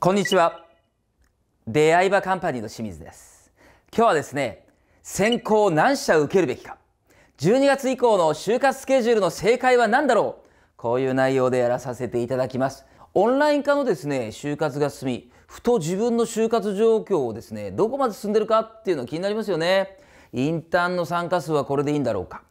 こんにちは出会い場カンパニーの清水です今日はですね選考を何社受けるべきか12月以降の就活スケジュールの正解は何だろうこういう内容でやらさせていただきますオンライン化のですね就活が進みふと自分の就活状況をですねどこまで進んでるかっていうの気になりますよねインターンの参加数はこれでいいんだろうか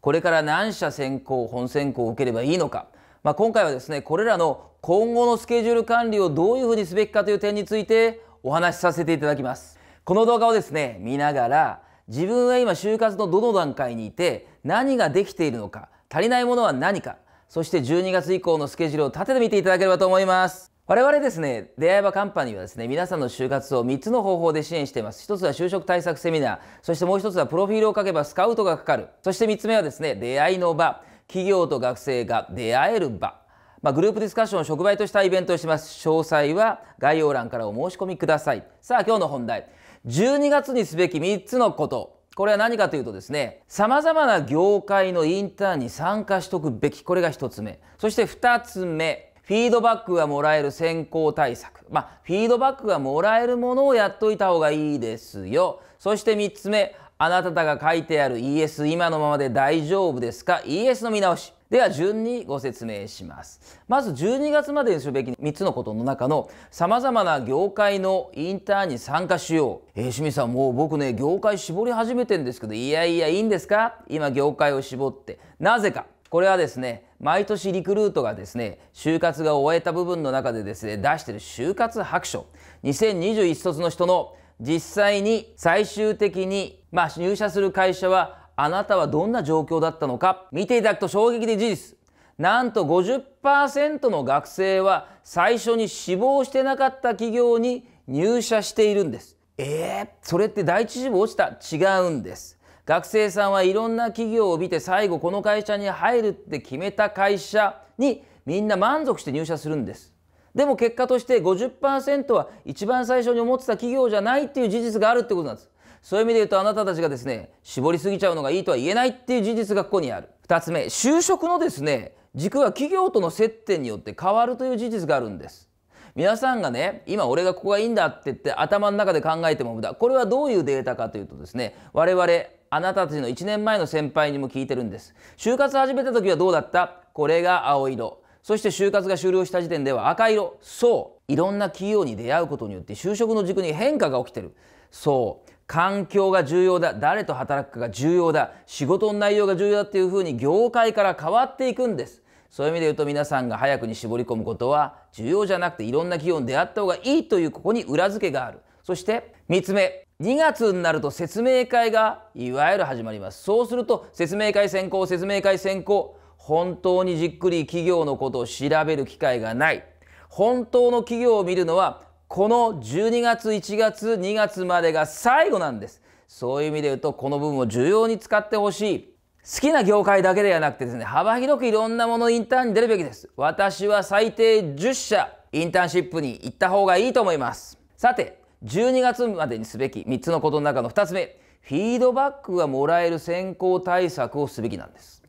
これから何社選考本選考を受ければいいのかまあ、今回はですねこれらの今後のスケジュール管理をどういうふうにすべきかという点についてお話しさせていただきますこの動画をですね見ながら自分は今就活のどの段階にいて何ができているのか足りないものは何かそして12月以降のスケジュールを立ててみていただければと思います我々ですね、出会い場カンパニーはですね、皆さんの就活を3つの方法で支援しています。1つは就職対策セミナー、そしてもう1つはプロフィールを書けばスカウトがかかる。そして3つ目はですね、出会いの場。企業と学生が出会える場、まあ、グループディスカッションを触媒としたイベントをしてます詳細は概要欄からお申し込みくださいさあ今日の本題12月にすべき3つのことこれは何かというとですねさまざまな業界のインターンに参加しておくべきこれが1つ目そして2つ目フィードバックがもらえる選考対策まあフィードバックがもらえるものをやっといた方がいいですよそして3つ目あなた方が書いてあるイエス今のままで大丈夫ですかイエスの見直しでは順にご説明しますまず12月までにするべき3つのことの中のさまざまな業界のインターンに参加しようえー、清水さんもう僕ね業界絞り始めてんですけどいやいやいいんですか今業界を絞ってなぜかこれはですね毎年リクルートがですね就活が終えた部分の中でですね出してる就活白書2021卒の人の実際に最終的に、まあ、入社する会社はあなたはどんな状況だったのか見ていただくと衝撃で事実なんと50%の学生は最初に志望してなかった企業に入社しているんですえー、それって第一志望落ちた違うんです学生さんはいろんな企業を見て最後この会社に入るって決めた会社にみんな満足して入社するんですでも結果として50%は一番最初に思ってた企業じゃないっていう事実があるってことなんですそういう意味で言うとあなたたちがですね絞りすぎちゃうのがいいとは言えないっていう事実がここにある2つ目就職のですね軸は企業との接点によって変わるという事実があるんです皆さんがね今俺がここがいいんだって言って頭の中で考えても無駄これはどういうデータかというとですね我々あなたたちの1年前の先輩にも聞いてるんです就活始めた時はどうだったこれが青色そして就活が終了した時点では赤色そういろんな企業に出会うことによって就職の軸に変化が起きてるそう環境が重要だ誰と働くかが重要だ仕事の内容が重要だっていうふうに業界から変わっていくんですそういう意味で言うと皆さんが早くに絞り込むことは重要じゃなくていろんな企業に出会った方がいいというここに裏付けがあるそして3つ目2月になると説明会がいわゆる始まりますそうすると説明会先行、説明会先行。本当にじっくり企業のことを調べる機会がない本当の企業を見るのはこの12月1月2月までが最後なんですそういう意味で言うとこの部分を重要に使ってほしい好きな業界だけではなくてですね幅広くいろんなものインターンに出るべきです私は最低10社インターンシップに行った方がいいと思いますさて12月までにすべき3つのことの中の2つ目フィードバックがもらえる選考対策をすべきなんです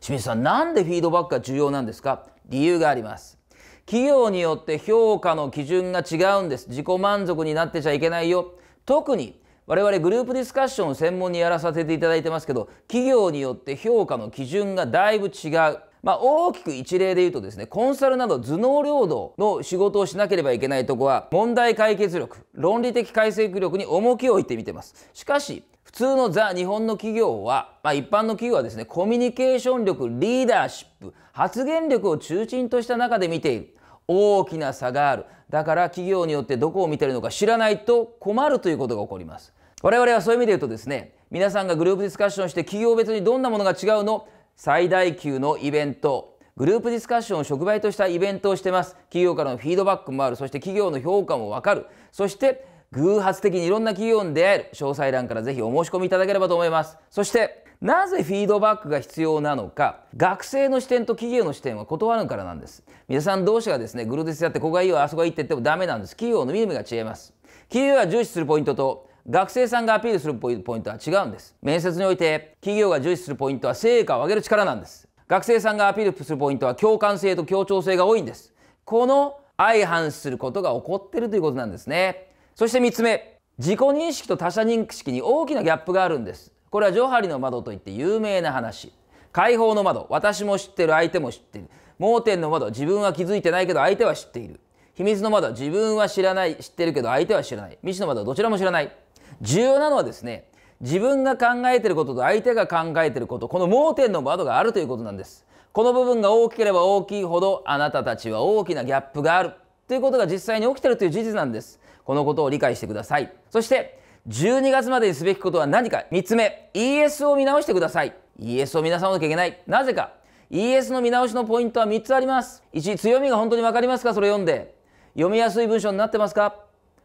清水さんなんでフィードバックが重要なんですか理由があります企業によって評価の基準が違うんです自己満足になってちゃいけないよ特に我々グループディスカッションを専門にやらさせていただいてますけど企業によって評価の基準がだいぶ違うまあ、大きく一例で言うとですねコンサルなど頭脳領土の仕事をしなければいけないとこは問題解決力論理的解析力に重きを置いてみてますしかし普通のザ・日本の企業は、まあ、一般の企業はですねコミュニケーション力リーダーシップ発言力を中心とした中で見ている大きな差があるだから企業によってどこを見てるのか知らないと困るということが起こります我々はそういう意味で言うとですね皆さんがグループディスカッションして企業別にどんなものが違うの最大級のイベントグループディスカッションを触媒としたイベントをしてます企業からのフィードバックもあるそして企業の評価も分かるそして偶発的にいろんな企業に出会える詳細欄からぜひお申し込みいただければと思いますそしてなぜフィードバックが必要なのか学生の視点と企業の視点は断るからなんです皆さん同士がですねグルーデスやってここがいいよあそこがいいって言ってもダメなんです企業の見る目が違います企業が重視するポイントと学生さんがアピールするポイントは違うんです面接において企業が重視するポイントは成果を上げる力なんです学生さんがアピールするポイントは共感性と協調性が多いんですこの相反することが起こってるということなんですねそして3つ目自己認識と他者認識に大きなギャップがあるんですこれはジョハリの窓といって有名な話解放の窓私も知ってる相手も知ってる盲点の窓自分は気づいてないけど相手は知っている秘密の窓自分は知らない知ってるけど相手は知らない未知の窓どちらも知らない重要なのはですね自分が考えてることと相手が考えてることこの盲点の窓があるということなんですこの部分が大きければ大きいほどあなたたちは大きなギャップがあるということが実際に起きてるという事実なんですこのことを理解してくださいそして12月までにすべきことは何か3つ目 ES を見直してください ES を見直さなきゃいけないなぜか ES の見直しのポイントは3つあります1強みが本当に分かりますかそれ読んで読みやすい文章になってますか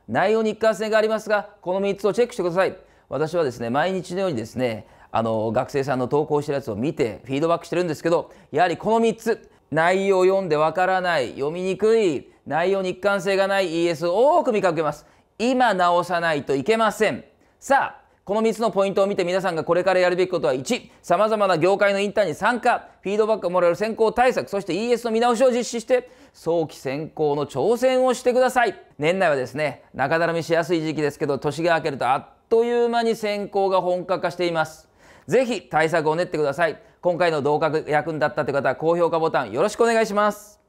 内容に一貫性がありますがこの3つをチェックしてください私はですね毎日のようにですねあの学生さんの投稿してるやつを見てフィードバックしてるんですけどやはりこの3つ内容を読んでわからない読みにくい内容に一貫性がない ES を多く見かけます今直さないといけませんさあこの3つのポイントを見て皆さんがこれからやるべきことは1さまざまな業界のインターンに参加フィードバックをもらえる選考対策そして ES の見直しを実施して早期選考の挑戦をしてください年内はですね中だるみしやすい時期ですけど年が明けるとあっという間に選考が本格化しています是非対策を練ってください今回の動画役に立ったという方は高評価ボタンよろしくお願いします。